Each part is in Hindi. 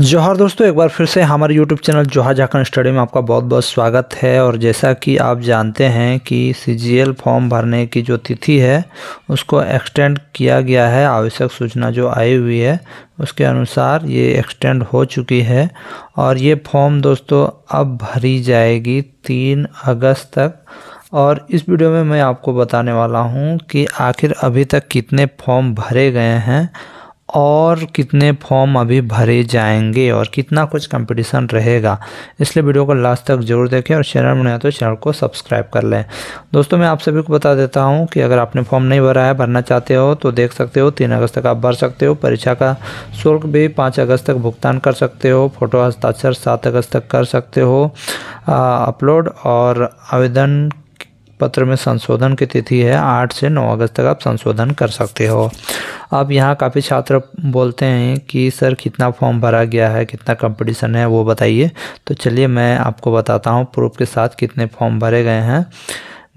जोहर दोस्तों एक बार फिर से हमारे YouTube चैनल जोहर झाकन स्टडी में आपका बहुत बहुत स्वागत है और जैसा कि आप जानते हैं कि सी फॉर्म भरने की जो तिथि है उसको एक्सटेंड किया गया है आवश्यक सूचना जो आई हुई है उसके अनुसार ये एक्सटेंड हो चुकी है और ये फॉर्म दोस्तों अब भरी जाएगी तीन अगस्त तक और इस वीडियो में मैं आपको बताने वाला हूँ कि आखिर अभी तक कितने फॉर्म भरे गए हैं और कितने फॉर्म अभी भरे जाएंगे और कितना कुछ कंपटीशन रहेगा इसलिए वीडियो को लास्ट तक जरूर देखें और चैनल में बनाए तो चैनल को सब्सक्राइब कर लें दोस्तों मैं आप सभी को बता देता हूं कि अगर आपने फॉर्म नहीं भरा है भरना चाहते हो तो देख सकते हो तीन अगस्त तक आप भर सकते हो परीक्षा का शुल्क भी पाँच अगस्त तक भुगतान कर सकते हो फोटो हस्ताक्षर सात अगस्त तक कर सकते हो अपलोड और आवेदन पत्र में संशोधन की तिथि है आठ से नौ अगस्त तक आप संशोधन कर सकते हो अब यहाँ काफ़ी छात्र बोलते हैं कि सर कितना फॉर्म भरा गया है कितना कंपटीशन है वो बताइए तो चलिए मैं आपको बताता हूँ प्रूफ के साथ कितने फॉर्म भरे गए हैं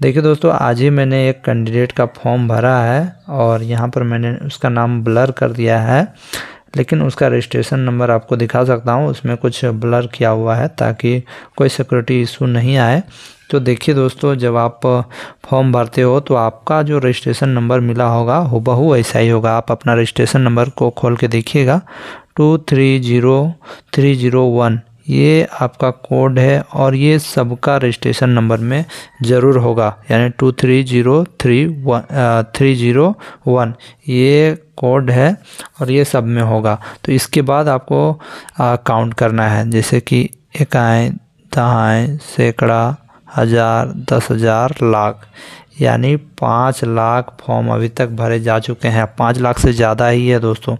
देखिए दोस्तों आज ही मैंने एक कैंडिडेट का फॉर्म भरा है और यहाँ पर मैंने उसका नाम ब्लर कर दिया है लेकिन उसका रजिस्ट्रेशन नंबर आपको दिखा सकता हूँ उसमें कुछ ब्लर किया हुआ है ताकि कोई सिक्योरिटी इशू नहीं आए तो देखिए दोस्तों जब आप फॉर्म भरते हो तो आपका जो रजिस्ट्रेशन नंबर मिला होगा बहु ऐसा ही होगा आप अपना रजिस्ट्रेशन नंबर को खोल के देखिएगा two three zero three zero one ये आपका कोड है और ये सबका रजिस्ट्रेशन नंबर में ज़रूर होगा यानी two three zero three one three zero one ये कोड है और ये सब में होगा तो इसके बाद आपको काउंट करना है जैसे कि इकाएँ दहाएँ सैकड़ा हज़ार दस हज़ार लाख यानी पाँच लाख फॉर्म अभी तक भरे जा चुके हैं पाँच लाख से ज़्यादा ही है दोस्तों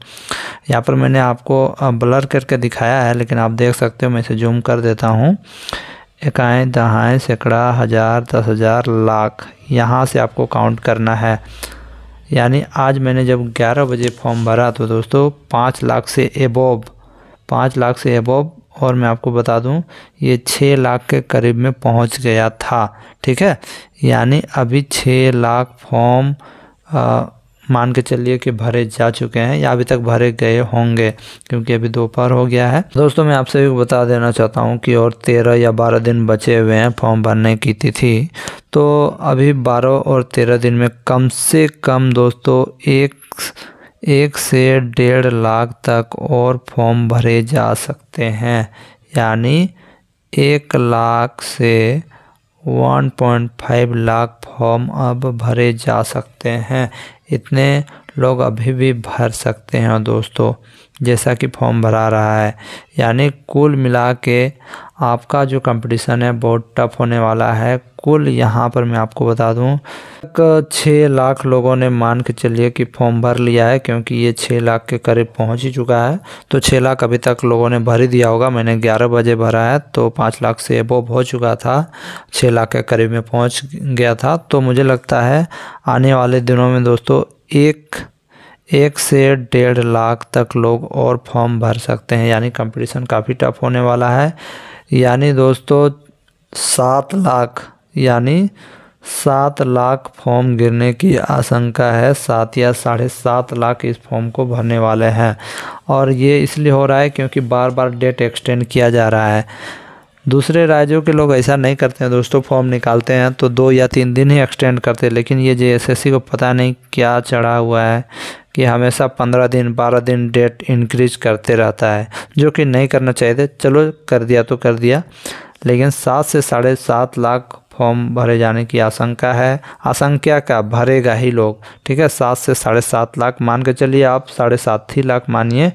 यहाँ पर मैंने आपको ब्लर करके दिखाया है लेकिन आप देख सकते हो मैं इसे जूम कर देता हूँ इकाएँ दहाएँ सैकड़ा हज़ार दस हज़ार लाख यहाँ से आपको काउंट करना है यानी आज मैंने जब 11 बजे फॉर्म भरा तो दोस्तों पाँच लाख से एबोव पाँच लाख से अबव और मैं आपको बता दूं ये छः लाख के करीब में पहुंच गया था ठीक है यानी अभी छः लाख फॉर्म मान के चलिए कि भरे जा चुके हैं या अभी तक भरे गए होंगे क्योंकि अभी दोपहर हो गया है दोस्तों मैं आपसे भी बता देना चाहता हूँ कि और तेरह या बारह दिन बचे हुए हैं फॉर्म भरने की तिथि तो अभी बारह और तेरह दिन में कम से कम दोस्तों एक एक से डेढ़ लाख तक और फॉर्म भरे जा सकते हैं यानी एक लाख से 1.5 लाख फॉर्म अब भरे जा सकते हैं इतने लोग अभी भी भर सकते हैं दोस्तों जैसा कि फॉर्म भरा रहा है यानी कुल मिला के आपका जो कंपटीशन है बहुत टफ होने वाला है कुल यहाँ पर मैं आपको बता दूँ छः लाख लोगों ने मान के चलिए कि फॉर्म भर लिया है क्योंकि ये छः लाख के करीब पहुँच ही चुका है तो छः लाख अभी तक लोगों ने भर ही दिया होगा मैंने ग्यारह बजे भरा है तो पाँच लाख से अबोव हो चुका था छः लाख के करीब में पहुँच गया था तो मुझे लगता है आने वाले दिनों में दोस्तों एक एक से डेढ़ लाख तक लोग और फॉर्म भर सकते हैं यानी कंपटीशन काफ़ी टफ होने वाला है यानी दोस्तों सात लाख यानी सात लाख फॉर्म गिरने की आशंका है सात या साढ़े सात लाख इस फॉर्म को भरने वाले हैं और ये इसलिए हो रहा है क्योंकि बार बार डेट एक्सटेंड किया जा रहा है दूसरे राज्यों के लोग ऐसा नहीं करते हैं दोस्तों फॉर्म निकालते हैं तो दो या तीन दिन ही एक्सटेंड करते हैं लेकिन ये जे एस को पता नहीं क्या चढ़ा हुआ है कि हमेशा पंद्रह दिन बारह दिन डेट इंक्रीज करते रहता है जो कि नहीं करना चाहिए चलो कर दिया तो कर दिया लेकिन सात से साढ़े सात लाख फॉर्म भरे जाने की आशंका है आशंका का भरेगा ही लोग ठीक है सात से साढ़े सात लाख मान के चलिए आप साढ़े सात ही लाख मानिए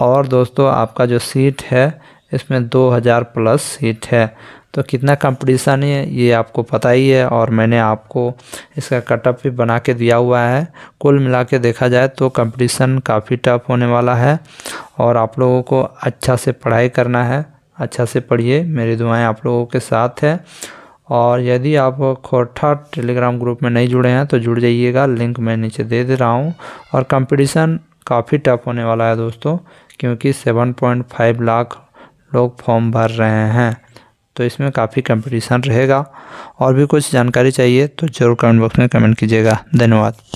और दोस्तों आपका जो सीट है इसमें 2000 प्लस सीट है तो कितना कंपटीशन है ये आपको पता ही है और मैंने आपको इसका कटअप भी बना के दिया हुआ है कुल मिला के देखा जाए तो कंपटीशन काफ़ी टफ होने वाला है और आप लोगों को अच्छा से पढ़ाई करना है अच्छा से पढ़िए मेरी दुआएं आप लोगों के साथ है और यदि आप खोरठा टेलीग्राम ग्रुप में नहीं जुड़े हैं तो जुड़ जाइएगा लिंक मैं नीचे दे दे रहा हूँ और कंपटीशन काफ़ी टफ होने वाला है दोस्तों क्योंकि 7.5 लाख लोग फॉर्म भर रहे हैं तो इसमें काफ़ी कंपटीशन रहेगा और भी कुछ जानकारी चाहिए तो ज़रूर कमेंट बॉक्स में कमेंट कीजिएगा धन्यवाद